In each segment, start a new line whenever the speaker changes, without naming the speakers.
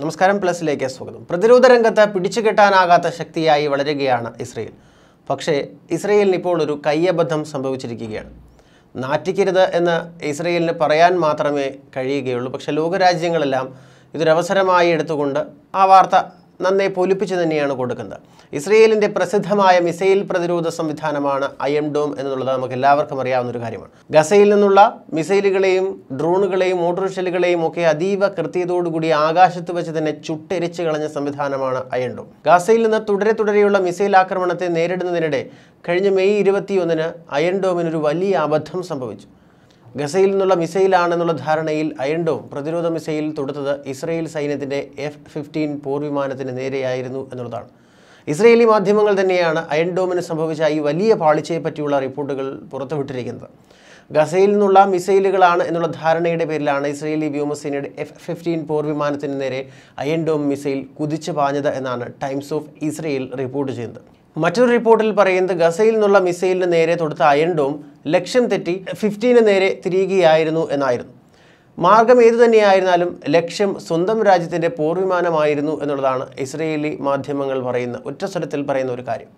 നമസ്കാരം പ്ലസിലേക്ക് സ്വാഗതം പ്രതിരോധ രംഗത്ത് പിടിച്ചുകെട്ടാനാകാത്ത ശക്തിയായി വളരുകയാണ് ഇസ്രയേൽ പക്ഷേ ഇസ്രയേലിന് ഇപ്പോൾ ഒരു കയ്യബദ്ധം സംഭവിച്ചിരിക്കുകയാണ് നാറ്റിക്കരുത് എന്ന് ഇസ്രയേലിന് പറയാൻ മാത്രമേ കഴിയുകയുള്ളൂ പക്ഷേ ലോകരാജ്യങ്ങളെല്ലാം ഇതൊരവസരമായി എടുത്തുകൊണ്ട് ആ വാർത്ത നന്നെ പൊലിപ്പിച്ചു തന്നെയാണ് കൊടുക്കുന്നത് ഇസ്രയേലിൻ്റെ പ്രസിദ്ധമായ മിസൈൽ പ്രതിരോധ സംവിധാനമാണ് ഐഎം ഡോം എന്നുള്ളത് നമുക്ക് എല്ലാവർക്കും അറിയാവുന്ന ഒരു കാര്യമാണ് ഗസയിൽ നിന്നുള്ള മിസൈലുകളെയും ഡ്രോണുകളെയും മോട്ടോർഷെല്ലുകളെയും ഒക്കെ അതീവ കൃത്യതയോടുകൂടി ആകാശത്ത് വെച്ച് തന്നെ ചുട്ടെരിച്ച് കളഞ്ഞ സംവിധാനമാണ് ഐഎം ഡോം ഗസയിൽ നിന്ന് തുടരെ തുടരെയുള്ള മിസൈൽ ആക്രമണത്തെ നേരിടുന്നതിനിടെ കഴിഞ്ഞ മെയ് ഇരുപത്തിയൊന്നിന് അയൺ ഡോമിനൊരു വലിയ അബദ്ധം സംഭവിച്ചു ഗസയിൽ നിന്നുള്ള മിസൈലാണെന്നുള്ള ധാരണയിൽ അയണ്ടോ പ്രതിരോധ മിസൈൽ തൊടുത്തത് ഇസ്രയേൽ സൈന്യത്തിൻ്റെ എഫ് ഫിഫ്റ്റീൻ പോർവിമാനത്തിന് നേരെയായിരുന്നു എന്നുള്ളതാണ് ഇസ്രയേലി മാധ്യമങ്ങൾ തന്നെയാണ് അയൺ സംഭവിച്ച ഈ വലിയ പറ്റിയുള്ള റിപ്പോർട്ടുകൾ പുറത്തുവിട്ടിരിക്കുന്നത് ഗസയിൽ നിന്നുള്ള മിസൈലുകളാണ് എന്നുള്ള ധാരണയുടെ പേരിലാണ് ഇസ്രയേലി വ്യോമസേനയുടെ എഫ് ഫിഫ്റ്റീൻ പോർവിമാനത്തിന് നേരെ അയൺ മിസൈൽ കുതിച്ചു പാഞ്ഞത് എന്നാണ് ടൈംസ് ഓഫ് ഇസ്രയേൽ റിപ്പോർട്ട് ചെയ്യുന്നത് മറ്റൊരു റിപ്പോർട്ടിൽ പറയുന്നത് ഗസയിൽ നിന്നുള്ള മിസൈലിന് നേരെ തൊടുത്ത അയൺ ലക്ഷ്യം തെറ്റി ഫിഫ്റ്റീന് നേരെ തിരിയുകയായിരുന്നു എന്നായിരുന്നു മാർഗം ഏതു തന്നെയായിരുന്നാലും ലക്ഷ്യം സ്വന്തം രാജ്യത്തിൻ്റെ പോർവിമാനമായിരുന്നു എന്നുള്ളതാണ് ഇസ്രയേലി മാധ്യമങ്ങൾ പറയുന്ന ഒറ്റസ്വരത്തിൽ പറയുന്ന ഒരു കാര്യം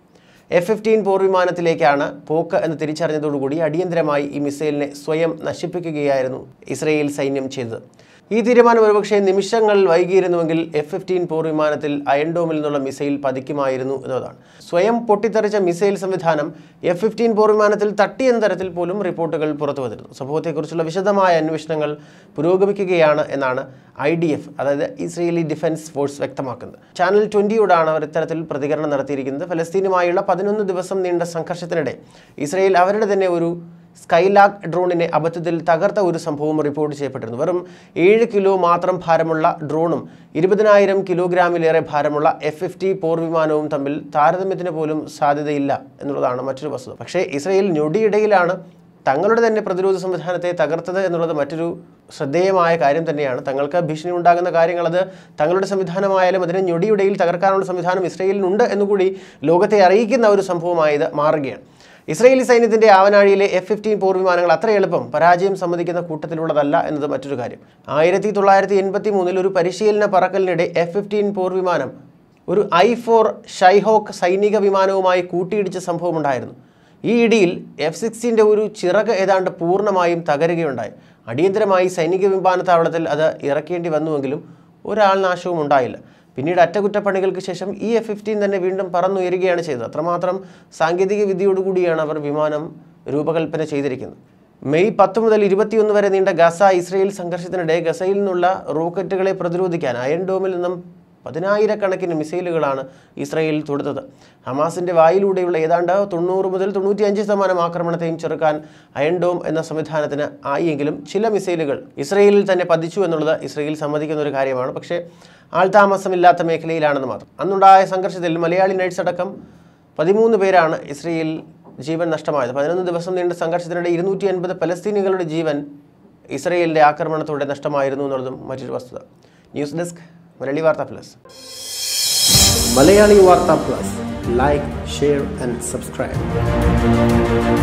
എഫ് ഫിഫ്റ്റീൻ പോർവിമാനത്തിലേക്കാണ് പോക്ക് എന്ന് തിരിച്ചറിഞ്ഞതോടുകൂടി അടിയന്തരമായി ഈ മിസൈലിനെ സ്വയം നശിപ്പിക്കുകയായിരുന്നു ഇസ്രയേൽ സൈന്യം ചെയ്തത് ഈ തീരുമാനം ഒരുപക്ഷെ നിമിഷങ്ങൾ വൈകിയിരുന്നുവെങ്കിൽ എഫ് ഫിഫ്റ്റീൻ പോർ വിമാനത്തിൽ അയൺഡോമിൽ നിന്നുള്ള മിസൈൽ പതിക്കുമായിരുന്നു എന്നതാണ് സ്വയം പൊട്ടിത്തെറിച്ച മിസൈൽ സംവിധാനം എഫ് ഫിഫ്റ്റീൻ പോർ വിമാനത്തിൽ തട്ടിയെന്ന തരത്തിൽ പോലും റിപ്പോർട്ടുകൾ പുറത്തു വന്നിരുന്നു സംഭവത്തെക്കുറിച്ചുള്ള വിശദമായ അന്വേഷണങ്ങൾ പുരോഗമിക്കുകയാണ് എന്നാണ് ഐ ഡി എഫ് അതായത് ഇസ്രയേലി ഡിഫൻസ് ഫോഴ്സ് വ്യക്തമാക്കുന്നത് ചാനൽ ട്വൻറ്റിയോടാണ് അവർ ഇത്തരത്തിൽ പ്രതികരണം നടത്തിയിരിക്കുന്നത് ഫലസ്തീനുമായുള്ള പതിനൊന്ന് ദിവസം നീണ്ട സംഘർഷത്തിനിടെ ഇസ്രയേൽ അവരുടെ തന്നെ ഒരു സ്കൈലാക് ഡ്രോണിനെ അബദ്ധത്തിൽ തകർത്ത ഒരു സംഭവം റിപ്പോർട്ട് ചെയ്യപ്പെട്ടിരുന്നു വെറും ഏഴ് കിലോ മാത്രം ഭാരമുള്ള ഡ്രോണും ഇരുപതിനായിരം കിലോഗ്രാമിലേറെ ഭാരമുള്ള എഫ് ഫിഫ്റ്റി പോർവിമാനവും തമ്മിൽ താരതമ്യത്തിന് പോലും സാധ്യതയില്ല എന്നുള്ളതാണ് മറ്റൊരു വസ്തുത പക്ഷേ ഇസ്രയേൽ ഞൊടിയിടയിലാണ് തങ്ങളുടെ തന്നെ പ്രതിരോധ സംവിധാനത്തെ തകർത്തത് എന്നുള്ളത് മറ്റൊരു ശ്രദ്ധേയമായ കാര്യം തന്നെയാണ് തങ്ങൾക്ക് ഭീഷണി ഉണ്ടാകുന്ന കാര്യങ്ങൾ അത് തങ്ങളുടെ സംവിധാനമായാലും അതിനെ ഞൊടിയുടയിൽ തകർക്കാനുള്ള സംവിധാനം ഇസ്രയേലിനുണ്ട് എന്നുകൂടി ലോകത്തെ അറിയിക്കുന്ന ഒരു സംഭവമായത് മാറുകയാണ് ഇസ്രയേലി സൈന്യത്തിന്റെ ആവനാഴിയിലെ എഫ് ഫിഫ്റ്റീൻ പോർവിമാനങ്ങൾ അത്ര എളുപ്പം പരാജയം സമ്മതിക്കുന്ന കൂട്ടത്തിലുള്ളതല്ല എന്നത് മറ്റൊരു കാര്യം ആയിരത്തി തൊള്ളായിരത്തി എൺപത്തി മൂന്നിൽ ഒരു പരിശീലന പറക്കലിനിടെ എഫ് ഫിഫ്റ്റീൻ പോർവിമാനം ഒരു ഐ ഫോർ ഷൈഹോക്ക് സൈനിക വിമാനവുമായി കൂട്ടിയിടിച്ച സംഭവമുണ്ടായിരുന്നു ഈ ഇടിയിൽ എഫ് സിക്സ്റ്റീൻ്റെ ഒരു ചിറക് ഏതാണ്ട് പൂർണ്ണമായും തകരുകയുണ്ടായി അടിയന്തരമായി സൈനിക വിമാനത്താവളത്തിൽ അത് ഇറക്കേണ്ടി വന്നുവെങ്കിലും ഒരാൾ നാശവും ഉണ്ടായില്ല പിന്നീട് അറ്റകുറ്റപ്പണികൾക്ക് ശേഷം ഇ എഫ് ഫിഫ്റ്റീൻ തന്നെ വീണ്ടും പറന്നുയരുകയാണ് ചെയ്തത് അത്രമാത്രം സാങ്കേതിക വിദ്യയോടുകൂടിയാണ് അവർ വിമാനം രൂപകൽപ്പന ചെയ്തിരിക്കുന്നത് മെയ് പത്ത് മുതൽ ഇരുപത്തിയൊന്ന് വരെ നീണ്ട ഗസ ഇസ്രയേൽ സംഘർഷത്തിനിടെ ഗസയിൽ നിന്നുള്ള റോക്കറ്റുകളെ പ്രതിരോധിക്കാൻ അയൺ ഡോമിൽ നിന്നും പതിനായിരക്കണക്കിന് മിസൈലുകളാണ് ഇസ്രയേൽ തൊടുത്തത് ഹമാസിൻ്റെ വായിലൂടെയുള്ള ഏതാണ്ട് തൊണ്ണൂറ് മുതൽ തൊണ്ണൂറ്റിയഞ്ച് ശതമാനം ആക്രമണത്തെയും ചെറുക്കാൻ അയൻഡോം എന്ന സംവിധാനത്തിന് ആയെങ്കിലും ചില മിസൈലുകൾ ഇസ്രയേലിൽ തന്നെ പതിച്ചു എന്നുള്ളത് ഇസ്രയേൽ സമ്മതിക്കുന്ന ഒരു കാര്യമാണ് പക്ഷേ ആൾതാമസമില്ലാത്ത മേഖലയിലാണെന്ന് മാത്രം അന്നുണ്ടായ സംഘർഷത്തിൽ മലയാളി നഴ്സ് അടക്കം പതിമൂന്ന് പേരാണ് ഇസ്രയേൽ ജീവൻ നഷ്ടമായത് പതിനൊന്ന് ദിവസം നീണ്ട സംഘർഷത്തിനിടെ ഇരുന്നൂറ്റി അൻപത് പലസ്തീനികളുടെ ജീവൻ ഇസ്രയേലിൻ്റെ ആക്രമണത്തോടെ നഷ്ടമായിരുന്നു എന്നുള്ളതും മറ്റൊരു വസ്തുത ന്യൂസ് ഡെസ്ക് മലയാള വാർത്ത പ്ലസ് മലയാളം വാർത്ത plus like share and subscribe